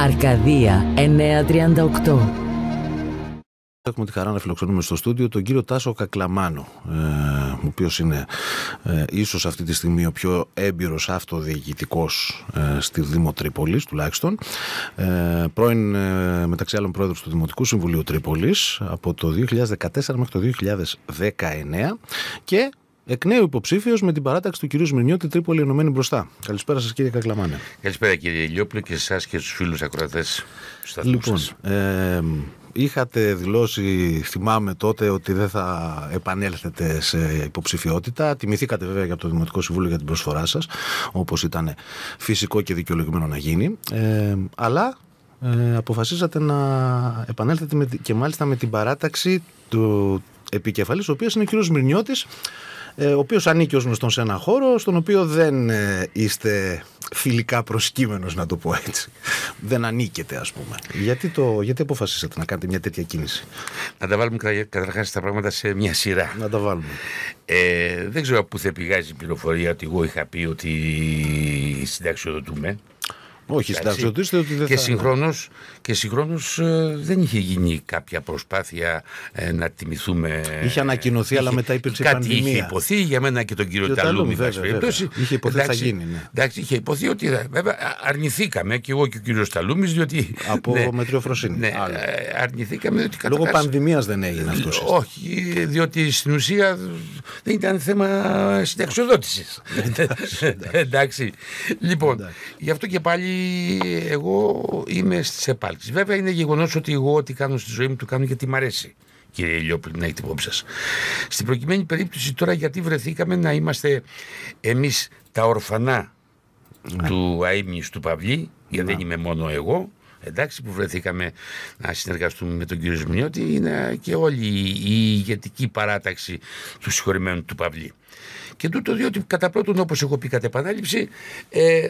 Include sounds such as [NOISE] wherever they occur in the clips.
Αρκαδία 938. Έχουμε τη χαρά να φιλοξενούμε στο στούντιο τον κύριο Τάσο Κακλαμάνο, ε, ο οποίος είναι ε, ίσως αυτή τη στιγμή ο πιο έμπειρος αυτοδιοικητικός ε, στη Δήμο Τρίπολης τουλάχιστον. Ε, πρώην ε, μεταξύ άλλων πρόεδρος του Δημοτικού Συμβουλίου Τρίπολης από το 2014 μέχρι το 2019 και Εκ νέου υποψήφιος με την παράταξη του κυρίου Σμυρνιώτη Τρίπολη Ενωμένη μπροστά. Καλησπέρα σας, κύριε Κακλαμάνε. Καλησπέρα, κύριε Ελιόπουλο, και εσάς και τους φίλους ακροατές. Λοιπόν, ε, είχατε δηλώσει, θυμάμαι τότε, ότι δεν θα επανέλθετε σε υποψηφιότητα. Τιμηθήκατε βέβαια για το Δημοτικό Συμβούλιο για την προσφορά σας, όπως ήταν φυσικό και δικαιολογημένο να γίνει. Ε, αλλά ε, αποφασίσατε να επανέλθετε με, και μάλιστα με την παράταξη του επικεφαλής, ο οποίος είναι ο κύριος Μυρνιώτης, ε, ο οποίος ανήκει ως γνωστόν σε ένα χώρο στον οποίο δεν ε, είστε φιλικά προσκύμενος να το πω έτσι. Δεν ανήκετε ας πούμε. Γιατί, το, γιατί αποφασίσατε να κάνετε μια τέτοια κίνηση. Να τα βάλουμε καταρχάς τα πράγματα σε μια σειρά. Να τα βάλουμε. Ε, δεν ξέρω πού θα πηγάζει η πληροφορία ότι εγώ είχα πει ότι συνταξιοδοτούμε. Όχι, ότι δεν και θα... Συγχρόνως, και συγχρόνως ε, δεν είχε γίνει κάποια προσπάθεια ε, να τιμηθούμε... Είχε ανακοινωθεί, ε, αλλά μετά υπήρξε κάτι πανδημία. Κάτι είχε υποθεί για μένα και τον κύριο Ταλούμι. Είχε υποθεί εντάξει, θα γίνει. Ναι. Εντάξει, είχε υποθεί ότι βέβαια, αρνηθήκαμε και εγώ και ο κύριος Ταλούμι, διότι. Από ναι, μετριοφροσύνη. Ναι, αρνηθήκαμε διότι Λόγω πανδημίας δεν έγινε αυτός. Όχι, διότι στην ουσία δεν ήταν θέμα συνταξιοδότησης. εντάξει. Λοιπόν, γι' αυτό και πάλι εγώ είμαι στις επάλξεις. Βέβαια είναι γεγονός ότι εγώ ό,τι κάνω στη ζωή μου το κάνω γιατί μ' αρέσει. Κύριε Ελιόπουλη, να έχετε υπόψη σας. Στην προκειμένη περίπτωση τώρα γιατί βρεθήκαμε να είμαστε εμείς τα ορφανά του αίμνη του Παυλή, γιατί δεν είμαι μόνο εγώ, εντάξει, που βρεθήκαμε να συνεργαστούμε με τον κύριο Ζημιώτη είναι και όλη η ηγετική παράταξη του συγχωρημένου του Παυλή. Και τούτο διότι κατά πρώτον, όπως έχω πει κατά επανάληψη, ε,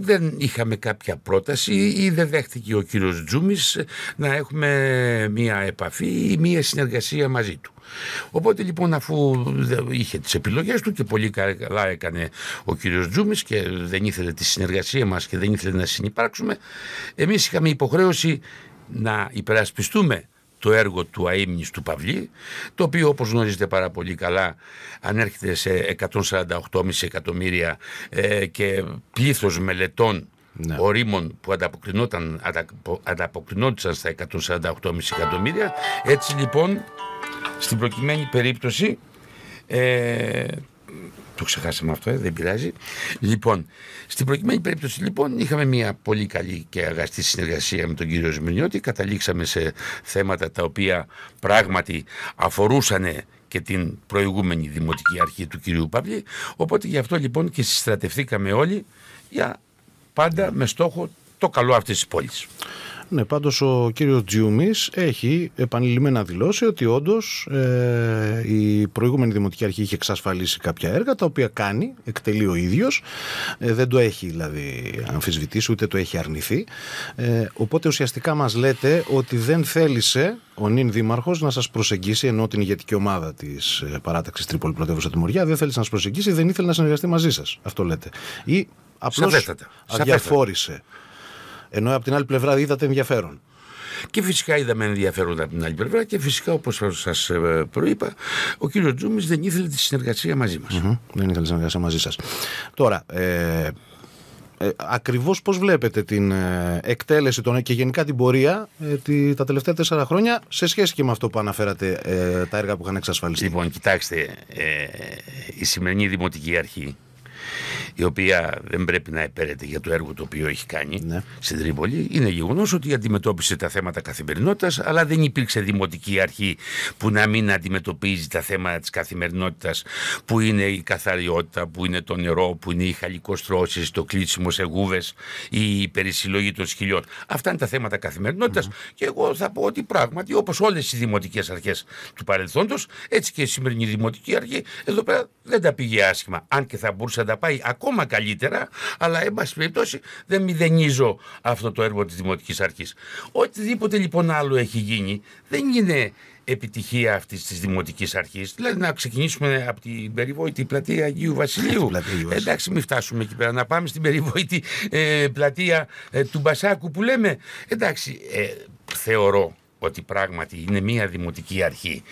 δεν είχαμε κάποια πρόταση ή δεν δέχτηκε ο κύριος Τζούμης να έχουμε μία επαφή ή μία συνεργασία μαζί του. Οπότε λοιπόν αφού είχε τις επιλογές του και πολύ καλά έκανε ο κύριος Τζούμης και δεν ήθελε τη συνεργασία μας και δεν ήθελε να συνεπάρξουμε, εμείς είχαμε υποχρέωση να υπερασπιστούμε το έργο του αείμνης του Παυλή, το οποίο όπως γνωρίζετε πάρα πολύ καλά ανέρχεται σε 148,5 εκατομμύρια ε, και πλήθος μελετών ναι. ορίμων που ανταποκρινόταν, στα 148,5 εκατομμύρια. Έτσι λοιπόν, στην προκειμένη περίπτωση, ε, το ξεχάσαμε αυτό, ε, δεν πειράζει. Λοιπόν, στην προκειμένη περίπτωση λοιπόν είχαμε μια πολύ καλή και αγαστή συνεργασία με τον κύριο Ζημινιώτη. Καταλήξαμε σε θέματα τα οποία πράγματι αφορούσαν και την προηγούμενη δημοτική αρχή του κυρίου Παύλη. Οπότε γι' αυτό λοιπόν και συστρατευθήκαμε όλοι για πάντα με στόχο το καλό αυτής της πόλης. Ναι, πάντως ο κύριος Τζιούμη έχει επανειλημμένα δηλώσει ότι όντως ε, η προηγούμενη Δημοτική Αρχή είχε εξασφαλίσει κάποια έργα τα οποία κάνει, εκτελεί ο ίδιος, ε, δεν το έχει δηλαδή αμφισβητήσει ούτε το έχει αρνηθεί. Ε, οπότε ουσιαστικά μας λέτε ότι δεν θέλησε ο νυν δήμαρχος να σας προσεγγίσει, ενώ την ηγετική ομάδα της ε, παράταξης Τρίπολη Πρωτεύουσα του Μοριά δεν θέλησε να σας προσεγγίσει, δεν ήθελε να συνεργαστεί μαζί σας. Αυτό λέτε. Ή απλώς αδιαφόρησε. Ενώ από την άλλη πλευρά είδατε ενδιαφέρον. Και φυσικά είδαμε ενδιαφέροντα από την άλλη πλευρά και φυσικά όπως σας ε, προείπα, ο κύριος Τζούμι δεν ήθελε τη συνεργασία μαζί μας. Δεν ήθελε τη συνεργασία μαζί σας. Τώρα, ε, ε, ακριβώς πώς βλέπετε την ε, εκτέλεση των, και γενικά την πορεία ε, τη, τα τελευταία τέσσερα χρόνια σε σχέση και με αυτό που αναφέρατε τα έργα που είχαν εξασφαλιστεί. Λοιπόν, κοιτάξτε, η σημερινή Δημοτική Αρχή η οποία δεν πρέπει να επέρεται για το έργο το οποίο έχει κάνει ναι. στην Τρίπολη, είναι γεγονός ότι αντιμετώπισε τα θέματα καθημερινότητας, αλλά δεν υπήρξε δημοτική αρχή που να μην αντιμετωπίζει τα θέματα της καθημερινότητας, που είναι η καθαριότητα, που είναι το νερό, που είναι οι χαλικοστρώσεις, το κλείσιμο σε γούβες, η περισυλλογή των σκυλιών. Αυτά είναι τα θέματα καθημερινότητας και εγώ θα πω ότι πράγματι, όπως όλες οι δημοτικές αρχές του παρελθόντος, έτσι και η σημερινή δημοτική αρχή εδώ πέρα δεν τα πήγε άσχημα, αν και θα μπορούσε να τα πάει ακόμα καλύτερα, αλλά εν πάση περιπτώσει δεν μηδενίζω αυτό το έργο της Δημοτικής Αρχής. Οτιδήποτε λοιπόν άλλο έχει γίνει δεν είναι επιτυχία αυτής της Δημοτικής Αρχής. Δηλαδή, να ξεκινήσουμε από την περιβόητη πλατεία Αγίου Βασιλείου. Εντάξει, μην φτάσουμε εκεί πέρα. Να πάμε στην περιβόητη ε, πλατεία ε, του Μπασάκου που λέμε. Εντάξει, ε, θεωρώ ότι πράγματι είναι μια δημοτική αρχή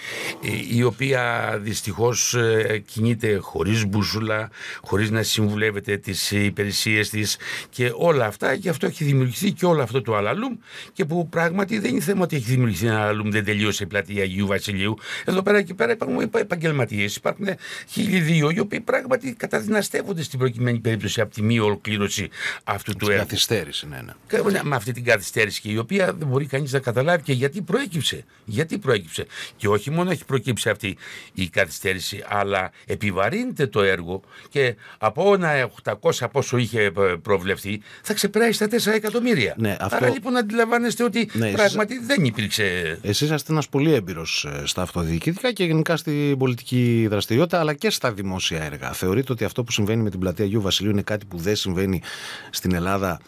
ε, η οποία δυστυχώς ε, κινείται χωρίς μπουζούλα, χωρίς να συμβουλεύεται τις υπηρεσίες της και όλα αυτά γι' αυτό έχει δημιουργηθεί και όλο αυτό το αλαλούμ και που πράγματι δεν είναι θέμα ότι έχει δημιουργηθεί ένα αλαλούμ δεν τελείωσε η πλατεία Αγίου Βασιλείου εδώ πέρα και πέρα υπάρχουν επαγγελματίες. υπάρχουν χίλιοι δύο οι οποίοι πράγματι καταδυναστεύονται στην προκειμένη περίπτωση από τη μη ολοκλήρωση αυτού του έργου. Ναι, ναι. Ναι, με αυτή την καθυστέρηση και η οποία δεν μπορεί κανείς να καταλάβει και γιατί γιατί προέκυψε. Γιατί προέκυψε. Και όχι μόνο έχει προκύψει αυτή η καθυστέρηση, αλλά επιβαρύνεται το έργο και από ένα 800 πόσο είχε ε, προβλεφθεί, θα ξεπεράσει τα 4 εκατομμύρια. Ναι, αυτό... Άρα λοιπόν αντιλαμβάνεστε ότι ναι, πράγματι δεν υπήρξε. Εσείς είσαστε ένας πολύ έμπειρος ε, στα αυτοδιοικητικά και γενικά στην πολιτική δραστηριότητα, αλλά και στα δημόσια έργα. Θεωρείτε ότι αυτό που συμβαίνει με την πλατεία Γιού Βασιλείου είναι κάτι που δεν συμβαίνει στην Ελλάδα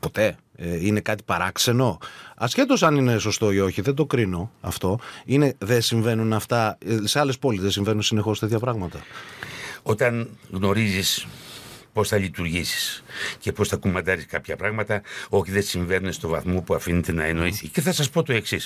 ποτέ. Ε, είναι κάτι παράξενο. Ασχέτως αν είναι σωστό ή όχι, δεν το κρίνω αυτό. Είναι, δεν συμβαίνουν αυτά. Ε, σε άλλες πόλεις δεν συμβαίνουν συνεχώς τέτοια πράγματα. Όταν γνωρίζεις πώς θα λειτουργήσεις και πώς θα κουμαντάρεις κάποια πράγματα, όχι δεν συμβαίνουν στο βαθμό που αφήνεται να εννοηθεί. Και θα σας πω το εξής.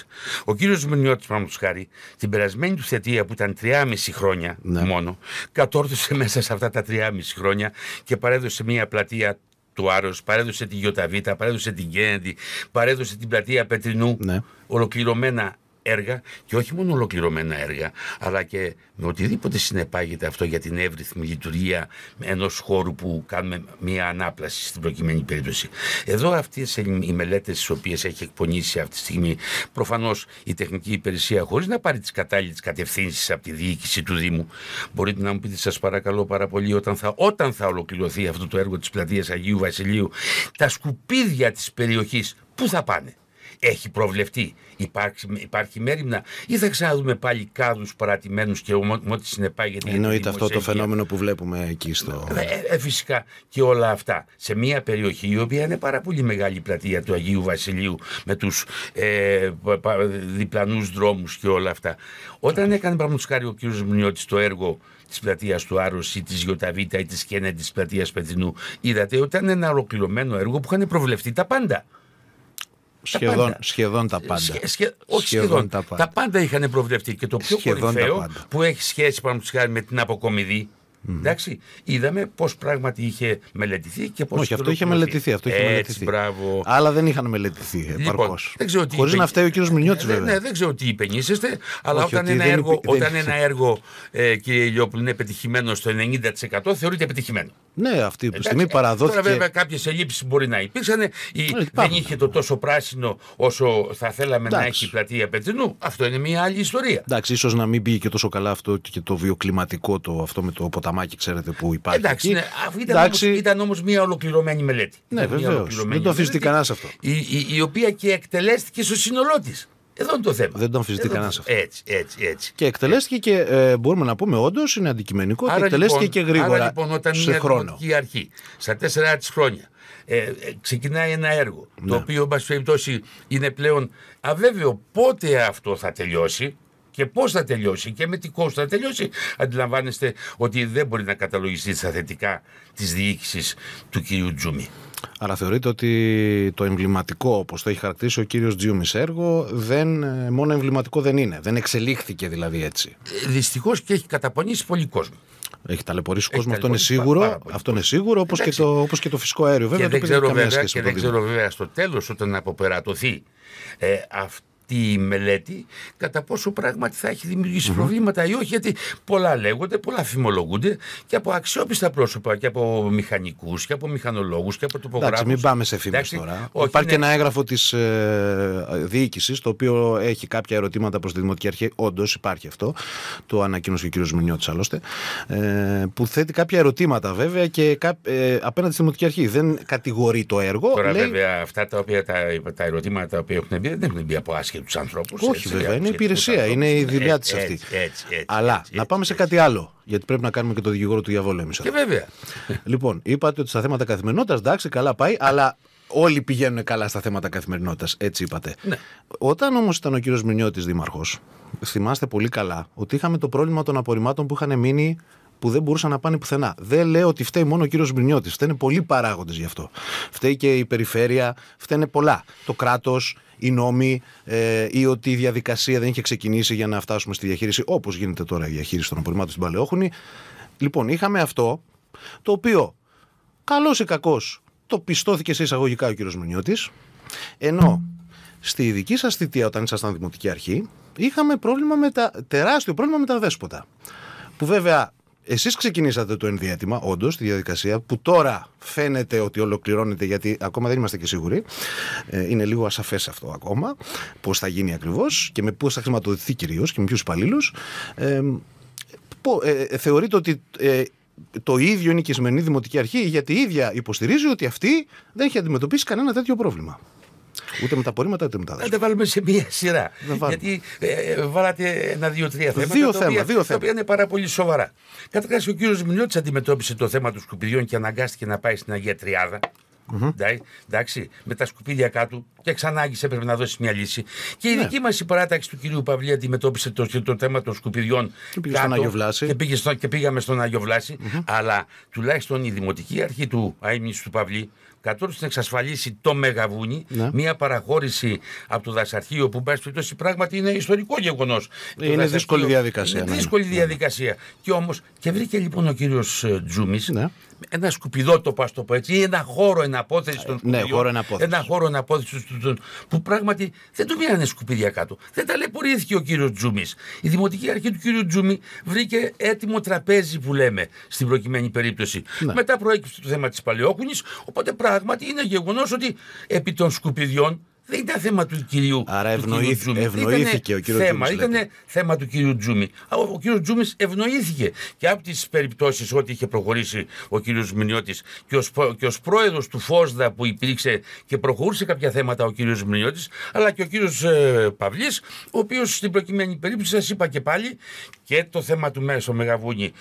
Ο κύριος Μενιώτη, τους χάρη, την περασμένη του θετία που ήταν 3,5 χρόνια ναι. μόνο, κατόρθωσε [LAUGHS] μέσα σε αυτά τα 3,5 χρόνια και παρέδωσε μια πλατεία του Άρο, παρέδωσε τη Ιωταβίτα, παρέδωσε την Κένντι, παρέδωσε την πλατεία Πετρινού. Ναι. Ολοκληρωμένα έργα και όχι μόνο ολοκληρωμένα έργα, αλλά και με οτιδήποτε συνεπάγεται αυτό για την εύρυθμη λειτουργία ενός χώρου που κάνουμε μια ανάπλαση στην προκειμένη περίπτωση. Εδώ αυτές οι μελέτες τις οποίες έχει εκπονήσει αυτή τη στιγμή προφανώς η τεχνική υπηρεσία, χωρίς να πάρει τις κατάλληλες κατευθύνσεις από τη διοίκηση του Δήμου, μπορείτε να μου πείτε, σας παρακαλώ πάρα πολύ, όταν θα, όταν θα ολοκληρωθεί αυτό το έργο της πλατείας Αγίου Βασιλείου, τα σκουπίδια της περιοχής πού θα πάνε. Έχει προβλεφτεί. Υπάρχει, υπάρχει μέρημνα ή θα ξαναδούμε πάλι κάδους παρατημένους και ό,τι συνεπάγεται. Εννοείται αυτό το φαινόμενο που βλέπουμε εκεί στο... Ε, ε, ε, φυσικά και όλα αυτά. Σε μια περιοχή η οποία είναι πάρα πολύ μεγάλη πλατεία του Αγίου Βασιλείου με τους ε, διπλανούς δρόμους και όλα αυτά. Όταν έκανε χάρη ο κ. Μουνιώτη το έργο της πλατείας του Άρωση ή της Γιωταβίτα ή της Κένε τη πλατεία Πετινού. Είδατε ότι ήταν ένα ολοκληρωμένο έργο που είχαν προβλεφτεί τα πάντα. Σχεδόν, τα πάντα. Σχε, όχι σχεδόν, τα πάντα. Τα πάντα είχαν προβλεφτεί. Και το πιο κορυφαίο που έχει σχέση χάρη με την αποκομιδή. Mm. Εντάξει, είδαμε πώς πράγματι είχε μελετηθεί και πώς. Όχι, αυτό είχε μελετηθεί. Αυτό είχε Έτσι, μελετηθεί. Αλλά δεν είχαν μελετηθεί ε, λοιπόν, Χωρί να φταίει ο κύριος ε, Μινιώτης, ναι, βέβαια. Ναι, δεν ξέρω τι υπενήσεστε, αλλά Όχι, όταν, ένα έργο, υπη... όταν ένα έργο, ε, κύριε είναι πετυχημένο στο 90% θεωρείται πετυχημένο. Ναι, αυτή τη στιγμή παραδόθηκε. Τώρα, βέβαια, κάποιες ελλείψεις μπορεί να υπήρξαν. Ή Υπάρχει. δεν είχε το τόσο πράσινο όσο θα θέλαμε Εντάξει. να έχει η δεν ειχε το τοσο Πετρινού. να εχει η είναι μια άλλη ιστορία. Εντάξει, ίσως να μην πήγε και τόσο καλά αυτό και το βιοκλιματικό το αυτό με το ποταμάκι, ξέρετε, που υπάρχει. Εντάξει, Ναι, ήταν, Εντάξει. Όμως, ήταν όμως μια ολοκληρωμένη μελέτη. Ναι, βεβαίω. Δεν το αφήσετε κανένας αυτό. Η, η, η οποία και εκτελέστηκε στο σύνολό της. Εδώ είναι το θέμα. Δεν το αμφισβητεί κανένας αυτό. Έτσι, έτσι, έτσι. Και εκτελέστηκε και ε, μπορούμε να πούμε όντως είναι αντικειμενικό άρα, και εκτελέστηκε λοιπόν, και γρήγορα. Άρα λοιπόν, όταν σε η αρχή στα τέσσερα της χρόνια ε, ε, ξεκινάει ένα έργο το ναι. οποίο, εν περιπτώσει, είναι πλέον αβέβαιο πότε αυτό θα τελειώσει και πώς θα τελειώσει και με τι κόστος θα τελειώσει. Αντιλαμβάνεστε ότι δεν μπορεί να καταλογιστεί στα θετικά της διοίκησης του κυρίου Τζούμι. Αλλά θεωρείτε ότι το εμβληματικό, Όπως το έχει χαρακτήσει ο κύριος Τζιούμις έργο, δεν, ε, μόνο εμβληματικό δεν είναι. Δεν εξελίχθηκε δηλαδή έτσι. Ε, Δυστυχώς και έχει καταπονήσει πολύ κόσμο. Έχει ταλαιπωρήσει κόσμο, αυτό είναι σίγουρο. αυτό είναι σίγουρο, όπως και, το, όπως και το φυσικό αέριο. Βέβαια, και δεν, το ξέρω, βέβαια, δεν ξέρω βέβαια στο τέλος όταν αποπερατωθεί ε, αυτό αυτή μελέτη κατά πόσο πράγματι θα έχει προβλήματα ή όχι, γιατί πολλά λέγονται, πολλά φημολογούνται και από αξιόπιστα πρόσωπα και από μηχανικούς και από μηχανολόγους και από τοπογράφους. Εντάξει, μην πάμε σε φήμες τώρα. Όχι, Υπάρχει και ένα έγγραφο της ε, διοίκησης το οποίο έχει κάποια ερωτήματα προς τη Δημοτική Αρχή. Όντως υπάρχει αυτό. Το ανακοίνωσε και ο κ. Μουνιώτη άλλωστε. Ε, που θέτει κάποια ερωτήματα βέβαια και κά, ε, απέναντι στη Δημοτική Αρχή. Δεν κατηγορεί το έργο. Τώρα λέει... βέβαια αυτά τα, οποία, τα, τα ερωτήματα τα οποία έχουν μπει δεν έχουν μπει από άσχημα για τους ανθρώπους. Όχι, βέβαια, είναι η υπηρεσία, είναι η δουλειά της αυτή. Έτσι, έτσι, Αλλά να πάμε σε κάτι άλλο. Γιατί πρέπει να κάνουμε και το δικηγόρο του διαβόλου εμείς. Και βέβαια. [LAUGHS] Λοιπόν, είπατε ότι στα θέματα καθημερινότητας, εντάξει, καλά πάει, αλλά όλοι πηγαίνουν καλά στα θέματα καθημερινότητας. Έτσι είπατε. Ναι. Όταν όμως ήταν ο κύριος Μινιώτης δήμαρχος, θυμάστε πολύ καλά ότι είχαμε το πρόβλημα των απορριμμάτων που είχαν μείνει που δεν μπορούσαν να πάνε πουθενά. Δεν λέω ότι φταίει μόνο ο κύριος Μπρινιώτη. Φταίνε πολλοί παράγοντες γι' αυτό. Φταίει και η περιφέρεια, φταίνε πολλά. Το κράτος, οι νόμοι ε, ή ότι η διαδικασία δεν είχε ξεκινήσει για να φτάσουμε στη διαχείριση όπως γίνεται τώρα η διαχείριση των απορριμμάτων στην Παλαιόχουνη. Λοιπόν, είχαμε αυτό το οποίο καλός ή κακός το πιστώθηκε σε εισαγωγικά ο κ. Μουνιώτη, ενώ στη δική σας θητεία, όταν ήσασταν δημοτική αρχή, είχαμε πρόβλημα με τα, τεράστιο πρόβλημα με τα δέσποτα. Που βέβαια Εσείς ξεκινήσατε το ενδιαίτημα, όντως, τη διαδικασία που τώρα φαίνεται ότι ολοκληρώνεται, γιατί ακόμα δεν είμαστε και σίγουροι. Ε, είναι λίγο ασαφές αυτό ακόμα, πώς θα γίνει ακριβώς και με πού θα χρηματοδοτηθεί κυρίως και με ποιους υπαλλήλους. Ε, ε, ε, θεωρείτε ότι το ίδιο είναι και η σημερινή Δημοτική Αρχή, γιατί η ίδια υποστηρίζει ότι αυτή δεν έχει αντιμετωπίσει κανένα τέτοιο πρόβλημα. Ούτε με τα απορρίμματα, ούτε με τα δέντρα. Να τα βάλουμε σε μία σειρά. Γιατί ε, ε, βάλατε ένα-δύο-τρία θέματα. Δύο τα οποία, τα οποία είναι πάρα πολύ σοβαρά. Καταρχάς, ο κύριος Μιλιώτη αντιμετώπισε το θέμα των σκουπιδιών και αναγκάστηκε να πάει στην Αγία Τριάδα. Mm-hmm. Εντάξει, με τα σκουπίδια κάτω και ξανά έπρεπε να δώσει μια λύση. Και η ναι. δική μας η παράταξη του κυρίου Παυλή αντιμετώπισε το, το θέμα των σκουπιδιών και πήγε στον Άγιο Βλάση. Και, στο, και πήγαμε στον Άγιο Βλάση, mm-hmm. Αλλά τουλάχιστον η δημοτική αρχή του Αιμίου του Παυλή, κατόρθωσε να εξασφαλίσει το Μεγαβούνι, ναι. μια παραχώρηση από το δασαρχείο που, πάση πράγματι είναι ιστορικό γεγονός. Είναι δύσκολη διαδικασία. Είναι ναι. δύσκολη ναι. διαδικασία. Και όμως, και βρήκε λοιπόν ο κύριος ε, Τζούμι ναι. ένα σκουπιδότο, ας το πω έτσι, ή ένα χώρο εναπόθεσης των Ναι, χώρο εναπόθεσης. Ένα χώρο που πράγματι δεν του μείνανε σκουπίδια κάτω. Δεν ταλαιπωρήθηκε ο κύριος Τζούμι. Η δημοτική αρχή του κύριου Τζούμι βρήκε έτοιμο τραπέζι που λέμε στην προκειμένη περίπτωση. Ναι. Μετά προέκυψε το θέμα της Παλαιόκουνης, οπότε πράγματι πράγματι είναι γεγονός ότι επί των σκουπιδιών δεν ήταν θέμα του κυρίου Άρα ευνοήθηκε ο κύριος Τζούμι. Ήταν θέμα του κυρίου Τζούμι. Ο, ο κύριος Τζούμι ευνοήθηκε. Και από τις περιπτώσεις ό,τι είχε προχωρήσει ο κύριος Μηνιώτη και ως ως πρόεδρος του Φόσδα που υπήρξε και προχωρούσε κάποια θέματα ο κύριος Μηνιώτη, αλλά και ο κύριος ε, Παυλής, ο οποίος στην προκειμένη περίπτωση σας είπα και πάλι και το θέμα του Μέσο Μεγαβούνι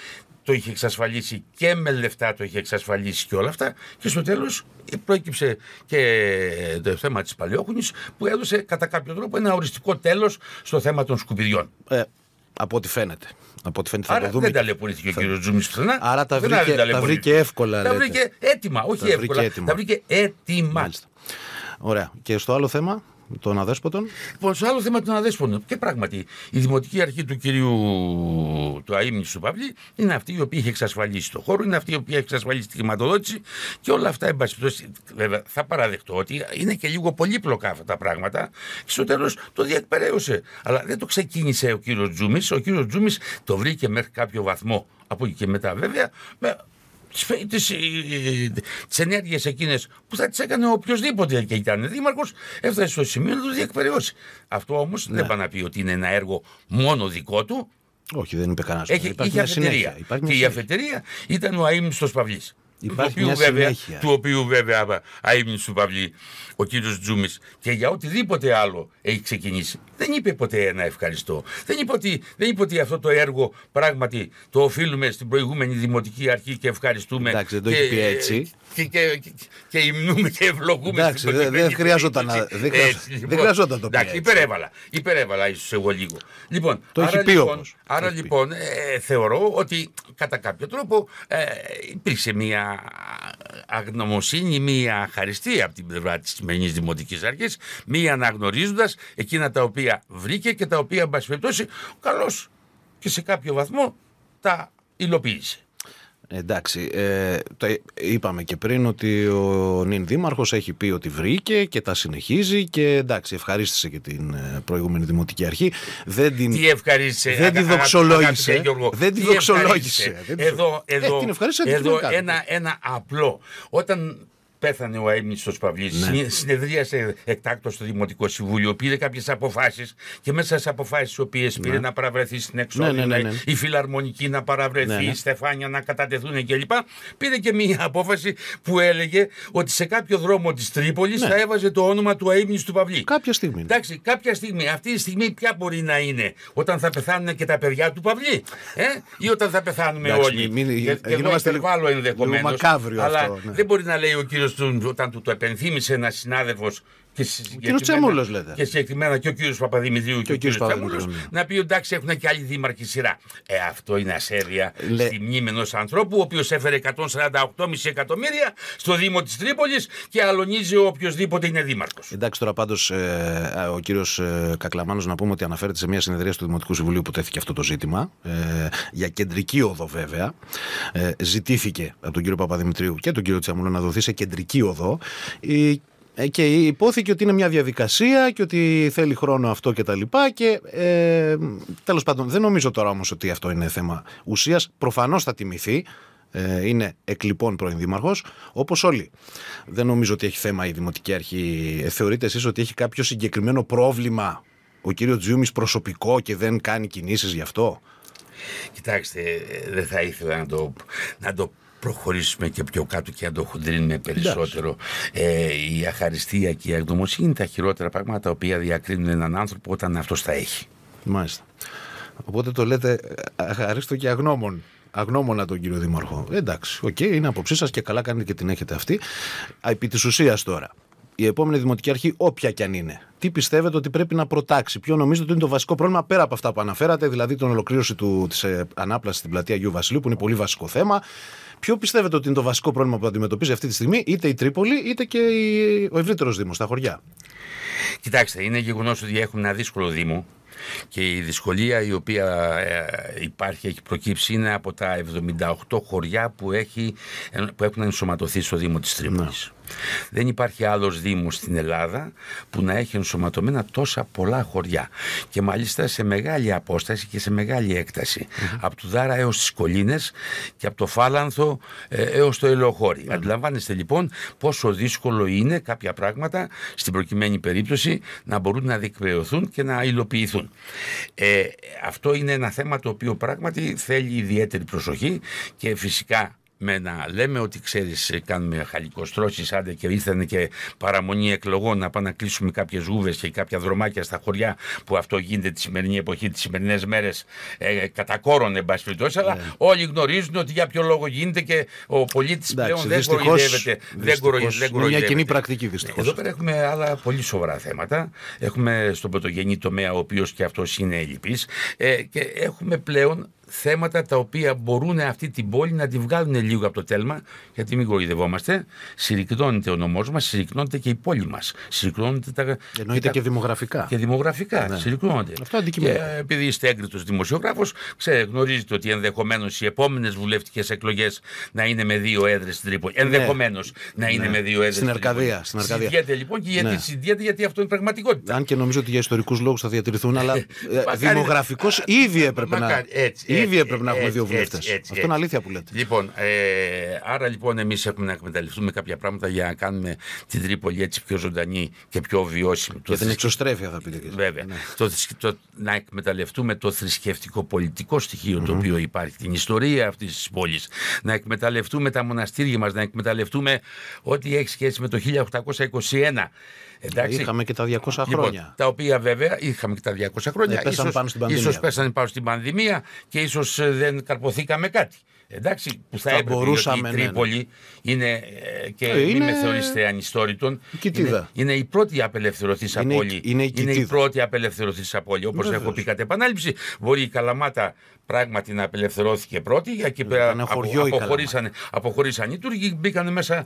το είχε εξασφαλίσει και με λεφτά το είχε εξασφαλίσει και όλα αυτά. Και στο τέλος προέκυψε και το θέμα της Παλαιόχουνη που έδωσε κατά κάποιο τρόπο ένα οριστικό τέλος στο θέμα των σκουπιδιών. Ε, από ό,τι φαίνεται. Από φαίνεται Άρα Δεν τα θα... ο κύριο Τζούμι Άρα τα βρήκε, τα βρήκε εύκολα. Τα βρήκε έτοιμα, όχι τα εύκολα. Τα βρήκε έτοιμα. Μάλιστα. Ωραία. Και στο άλλο θέμα των αδέσποτων. Λοιπόν, στο άλλο θέμα των αδέσποτων. Και πράγματι, η δημοτική αρχή του κυρίου του Αίμνη του Παυλή είναι αυτή η οποία έχει εξασφαλίσει το χώρο, είναι αυτή η οποία έχει εξασφαλίσει τη χρηματοδότηση και όλα αυτά, εν βέβαια, θα παραδεχτώ ότι είναι και λίγο πολύπλοκα αυτά τα πράγματα και στο τέλος το διεκπαιρέωσε. Αλλά δεν το ξεκίνησε ο κύριος Τζούμη. Ο κύριος Τζούμη το βρήκε μέχρι κάποιο βαθμό από εκεί και μετά, βέβαια, με τις ε, ενέργειες εκείνες που θα τις έκανε οποιοδήποτε και ήταν δήμαρχος, έφτασε στο σημείο να το διεκπαιρεώσει. Αυτό όμως δεν ναι. πάει να πει ότι είναι ένα έργο μόνο δικό του. Όχι, δεν είπε κανένας. Έχει, υπάρχει, μια και η αφετηρία ήταν ο στο Παυλή. Υπάρχει του, οποίου μια βέβαια, του οποίου βέβαια αείμνη σου Παυλή ο κύριος Τζούμης και για οτιδήποτε άλλο έχει ξεκινήσει. Δεν είπε ποτέ ένα ευχαριστώ. Δεν είπε, ότι, δεν είπε ότι αυτό το έργο πράγματι το οφείλουμε στην προηγούμενη δημοτική αρχή και ευχαριστούμε. Εντάξει, δεν το έχει πει έτσι. Και, και, και, και υμνούμε και ευλογούμε. Εντάξει, δεν δε λοιπόν, να, το πει. Εντάξει, υπερέβαλα. Υπερέβαλα ίσως εγώ λίγο. Λοιπόν, το άρα, λοιπόν- έχει πει λοιπόν, άρα ε, λοιπόν θεωρώ ότι κατά κάποιο τρόπο ε, υπήρξε μια αγνωμοσύνη, μια χαριστία από την πλευρά της σημερινή δημοτικής αρχής, μια αναγνωρίζοντας εκείνα τα οποία βρήκε και τα οποία, εν πάση περιπτώσει, καλώς και σε κάποιο βαθμό τα υλοποίησε. Εντάξει, ε, είπαμε και πριν ότι ο νυν δήμαρχος έχει πει ότι βρήκε και τα συνεχίζει και εντάξει ευχαρίστησε και την ε, προηγούμενη δημοτική αρχη. Δεν την, Τι ευχαρίστησε, δεν τη δοξολόγησε. δεν τη δοξολόγησε. Εδώ, εδώ, ε, την ευχαρίστησε, εδώ ένα, ένα απλό. Όταν πέθανε ο αίμνητο Παυλή. Ναι. Συνεδρίασε εκτάκτο στο Δημοτικό Συμβούλιο, πήρε κάποιες αποφάσεις και μέσα στις αποφάσεις τις οποίες ναι. πήρε να παραβρεθεί στην ναι, εξόδου, ναι, ναι, η φιλαρμονική να παραβρεθεί, η στεφάνια να κατατεθούν κλπ. Πήρε και μία απόφαση που έλεγε ότι σε κάποιο δρόμο της Τρίπολης θα έβαζε το όνομα του του Παυλή. Κάποια στιγμή. Εντάξει, κάποια στιγμή. Αυτή η στιγμή ποια μπορεί να είναι όταν θα πεθάνουν και τα παιδιά του Παυλή. Ε, ή όταν θα πεθάνουμε όλοι. Μην... Γινόμαστε... ενδεχομένω. Αλλά δεν μπορεί να λέει ο κύριος όταν του το επενθύμησε ένας συνάδελφος ο λέτε. Και συγκεκριμένα και ο κύριος Παπαδημητρίου και, ο κύριο Τσέμουλο. Ναι. Να πει εντάξει, έχουν και άλλοι δήμαρχοι σειρά. Ε, αυτό είναι ασέβεια Λε... στη μνήμη ενός ανθρώπου, ο οποίος έφερε 148,5 εκατομμύρια στο Δήμο της Τρίπολης και αλωνίζει οποιοδήποτε είναι δήμαρχος. Εντάξει, τώρα πάντως ε, ο κύριος ε, Κακλαμάνος να πούμε ότι αναφέρεται σε μια συνεδρία του Δημοτικού Συμβουλίου που τέθηκε αυτό το ζήτημα. Ε, για κεντρική οδό, βέβαια. Ε, ζητήθηκε από τον κύριο Παπαδημητρίου και τον κύριο Τσέμουλο να δοθεί σε κεντρική οδό. Η ε, και υπόθηκε ότι είναι μια διαδικασία και ότι θέλει χρόνο αυτό και τα λοιπά και ε, τέλος πάντων δεν νομίζω τώρα όμως ότι αυτό είναι θέμα ουσίας. Προφανώς θα τιμηθεί, ε, είναι λοιπόν πρώην δήμαρχος, όπως όλοι. Δεν νομίζω ότι έχει θέμα η Δημοτική Αρχή. Ε, θεωρείτε εσείς ότι έχει κάποιο συγκεκριμένο πρόβλημα ο κύριος Τζιούμις προσωπικό και δεν κάνει κινήσεις γι' αυτό. Κοιτάξτε, ε, δεν θα ήθελα να το, να το προχωρήσουμε και πιο κάτω και αν το χοντρίνουμε περισσότερο. Ε, η αχαριστία και η αγνωμοσύνη είναι τα χειρότερα πράγματα τα οποία διακρίνουν έναν άνθρωπο όταν αυτός τα έχει. Μάλιστα. Οπότε το λέτε αχαρίστο ε, ε, και αγνώμων αγνώμονα τον κύριο Δήμαρχο. Εντάξει, οκ, είναι απόψη σας και καλά κάνετε και την έχετε αυτή. Επί της ουσίας τώρα η επόμενη δημοτική αρχή, όποια και αν είναι, τι πιστεύετε ότι πρέπει να προτάξει, ποιο νομίζετε ότι είναι το βασικό πρόβλημα πέρα από αυτά που αναφέρατε, δηλαδή την ολοκλήρωση της ε, ανάπλασης στην πλατεία Αγίου Βασιλείου, που είναι πολύ βασικό θέμα. Ποιο πιστεύετε ότι είναι το βασικό πρόβλημα που αντιμετωπίζει αυτή τη στιγμή είτε η Τρίπολη είτε και ο ευρύτερος Δήμος, τα χωριά. Κοιτάξτε, είναι γεγονός ότι έχουμε ένα δύσκολο Δήμο και η δυσκολία η οποία ε, υπάρχει, έχει προκύψει, είναι από τα 78 χωριά που, έχει, ε, που έχουν ενσωματωθεί στο Δήμο της Τρίπολης. Ναι. Δεν υπάρχει άλλος Δήμος στην Ελλάδα που να έχει ενσωματωμένα τόσα πολλά χωριά και μάλιστα σε μεγάλη απόσταση και σε μεγάλη Από του Δάρα έως τις κολίνες και από το Φάλανθο ε, έως το Ελοχώρι. Αντιλαμβάνεστε λοιπόν πόσο δύσκολο είναι κάποια πράγματα στην προκειμένη περίπτωση να μπορούν να δικαιωθούν και να υλοποιηθούν. Ε, αυτό είναι ένα θέμα το οποίο πράγματι θέλει ιδιαίτερη προσοχή και φυσικά με να λέμε ότι ξέρεις, ε, κάνουμε χαλικοστρώσεις άντε και ήρθαν και παραμονή εκλογών να πάμε να κλείσουμε κάποιες γούβες και κάποια δρομάκια στα χωριά που αυτό γίνεται τη σημερινή εποχή, τις σημερινές μέρες ε, κατά κόρον εν αλλά ναι. όλοι γνωρίζουν ότι για ποιο λόγο γίνεται και ο πολιτή πλέον δεν κοροϊδεύεται. δεν κοροϊδεύεται. Μια κοινή πρακτική δυστυχώς. Εδώ πέρα έχουμε άλλα πολύ σοβαρά θέματα. Έχουμε στον πρωτογενή τομέα ο οποίος και αυτός είναι ελλειπής. ε, και έχουμε πλέον θέματα τα οποία μπορούν αυτή την πόλη να τη βγάλουν λίγο από το τέλμα, γιατί μην κοροϊδευόμαστε. Συρρυκνώνεται ο νομός μας, συρρυκνώνεται και η πόλη μας. Συρρυκνώνεται τα. Εννοείται και, και δημογραφικά. Και δημογραφικά. Ναι. Συρρυκνώνεται. Αυτό αντικειμενικά. Και, ε, επειδή είστε έγκριτος δημοσιογράφος, γνωρίζετε ότι ενδεχομένως οι επόμενες βουλευτικές εκλογές να είναι με δύο έδρες στην Τρίπολη. Ενδεχομένω ναι. να είναι ναι. με δύο έδρες στην Αρκαδία. Στην Αρκαδία. λοιπόν και γιατί ναι. γιατί αυτό είναι πραγματικότητα. Αν και νομίζω ότι για ιστορικούς λόγους θα διατηρηθούν, αλλά [LAUGHS] ε, δημογραφικό ήδη έπρεπε να. Ήδη έπρεπε να έχουμε δύο βουλευτέ. Αυτό είναι αλήθεια που λέτε. Λοιπόν, ε, άρα λοιπόν εμείς έχουμε να εκμεταλλευτούμε κάποια πράγματα για να κάνουμε την Τρίπολη έτσι πιο ζωντανή και πιο βιώσιμη. Και την εξωστρέφεια θα πείτε. Βέβαια. Ναι. Να εκμεταλλευτούμε το θρησκευτικό πολιτικό στοιχείο το οποίο υπάρχει, την ιστορία αυτής της πόλης. Να εκμεταλλευτούμε τα μοναστήρια μας, να εκμεταλλευτούμε ό,τι έχει σχέση με το 1821 Εντάξει. Είχαμε και τα 200 λοιπόν, χρόνια. τα οποία βέβαια είχαμε και τα 200 χρόνια. Ε, ίσως, πάνω στην πανδημία. Ίσως πέσανε πάνω στην πανδημία και ίσως ε, δεν καρποθήκαμε κάτι. Εντάξει, που θα, θα έπρεπε, μπορούσαμε, γιατί η ναι, Τρίπολη ναι. είναι ε, και ε, είναι... μη με θεωρήσετε ανιστόρητον. Είναι, είναι η πρώτη απελευθερωθή είναι, Είναι, η, είναι η πρώτη απελευθερωθή από όλη. Όπω έχω πει κατά επανάληψη, μπορεί η Καλαμάτα πράγματι να απελευθερώθηκε πρώτη. Εκεί ε, πέρα αποχωρήσαν, αποχωρήσαν οι Τούρκοι, μπήκαν μέσα,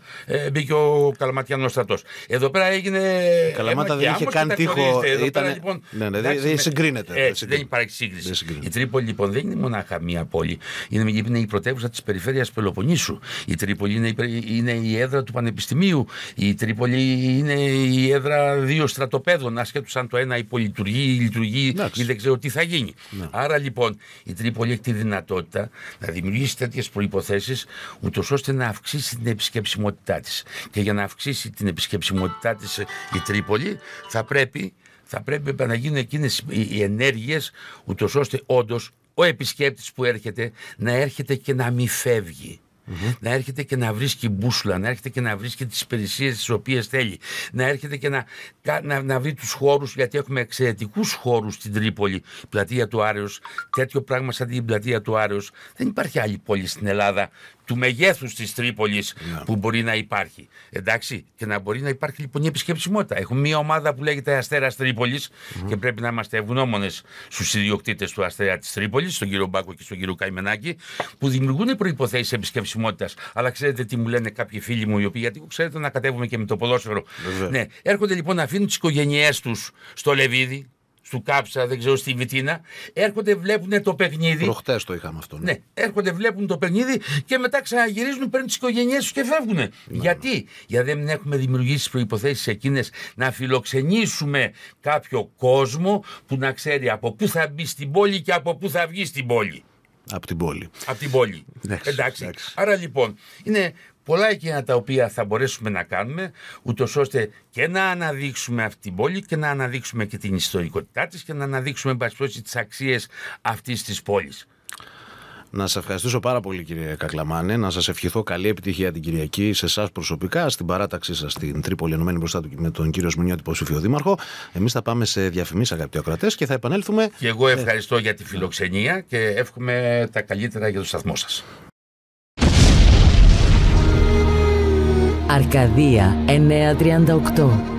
μπήκε ο καλαμάτιανο στρατός. Εδώ πέρα έγινε ε, Καλαμάτα δεν είχε καν τείχο. Ήταν... Λοιπόν, ναι, ναι, δεν συγκρίνεται. δεν υπάρχει σύγκριση. η Τρίπολη λοιπόν δεν είναι μονάχα μία πόλη. Είναι, είναι η πρωτεύουσα της περιφέρειας Πελοποννήσου. Η Τρίπολη είναι, είναι η έδρα του Πανεπιστημίου. Η Τρίπολη είναι η έδρα δύο στρατοπέδων. Ασχέτω αν το ένα υπολειτουργεί ή λειτουργεί ή δεν ξέρω τι θα γίνει. Ναι. Άρα λοιπόν η Τρίπολη έχει τη δυνατότητα να δημιουργήσει τέτοιες προποθέσει ούτως ώστε να αυξήσει την επισκεψιμότητά της. Και για να αυξήσει την επισκεψιμότητά της η Τρίπολη, θα πρέπει, θα πρέπει να γίνουν εκείνες οι ενέργειες ούτως ώστε όντως ο επισκέπτης που έρχεται να έρχεται και να μην φευγει Να έρχεται και να βρίσκει μπούσουλα, να έρχεται και να βρίσκει τις υπηρεσίες τις οποίες θέλει, να έρχεται και να, να, να βρει τους χώρους, γιατί έχουμε εξαιρετικούς χώρους στην Τρίπολη, πλατεία του Άρεος. Τέτοιο πράγμα σαν την πλατεία του Άρεος δεν υπάρχει άλλη πόλη στην Ελλάδα του μεγέθους της Τρίπολης ναι. που μπορεί να υπάρχει. Εντάξει, και να μπορεί να υπάρχει λοιπόν η επισκεψιμότητα. Έχουμε μια ομάδα που λέγεται Αστέρας και πρέπει να είμαστε ευγνώμονες στους ιδιοκτήτες του Αστέρα της Τρίπολης, στον κύριο Μπάκο και στον κύριο Καϊμενάκη, που δημιουργούν προποθέσει επισκεψιμότητας. Αλλά ξέρετε τι μου λένε κάποιοι φίλοι μου, οι οποίοι, γιατί ξέρετε να κατέβουμε και με το ποδόσφαιρο. Ναι, έρχονται λοιπόν να αφήνουν τις οικογένειές τους στο Λεβίδι, του Κάψα, δεν ξέρω, στη Βιτίνα. Έρχονται, βλέπουν το παιχνίδι. Προχτές το είχαμε αυτό. Ναι. ναι. έρχονται, βλέπουν το παιχνίδι και μετά ξαναγυρίζουν, παίρνουν τις οικογένειές τους και φεύγουν. Ναι, ναι. Γιατί? Γιατί δεν έχουμε δημιουργήσει τις προποθέσει εκείνες να φιλοξενήσουμε κάποιο κόσμο που να ξέρει από πού θα μπει στην πόλη και από πού θα βγει στην πόλη. Από την πόλη. Από την πόλη. Εντάξει. Άρα λοιπόν, είναι πολλά εκείνα τα οποία θα μπορέσουμε να κάνουμε, ούτως ώστε και να αναδείξουμε αυτή την πόλη και να αναδείξουμε και την ιστορικότητά της και να αναδείξουμε τις αξίες αυτής της πόλης. Να σα ευχαριστήσω πάρα πολύ, κύριε Κακλαμάνε. Να σας ευχηθώ καλή επιτυχία την Κυριακή σε εσάς προσωπικά, στην παράταξή σας στην Τρίπολη Ενωμένη μπροστά του με τον κύριο Σμουνιώτη, υποψήφιο δήμαρχο. Εμείς θα πάμε σε διαφημίσεις, αγαπητοί ακροατές, και θα επανέλθουμε. Και εγώ ευχαριστώ για τη φιλοξενία και εύχομαι τα καλύτερα για το σταθμό σας. Αρκαδία 938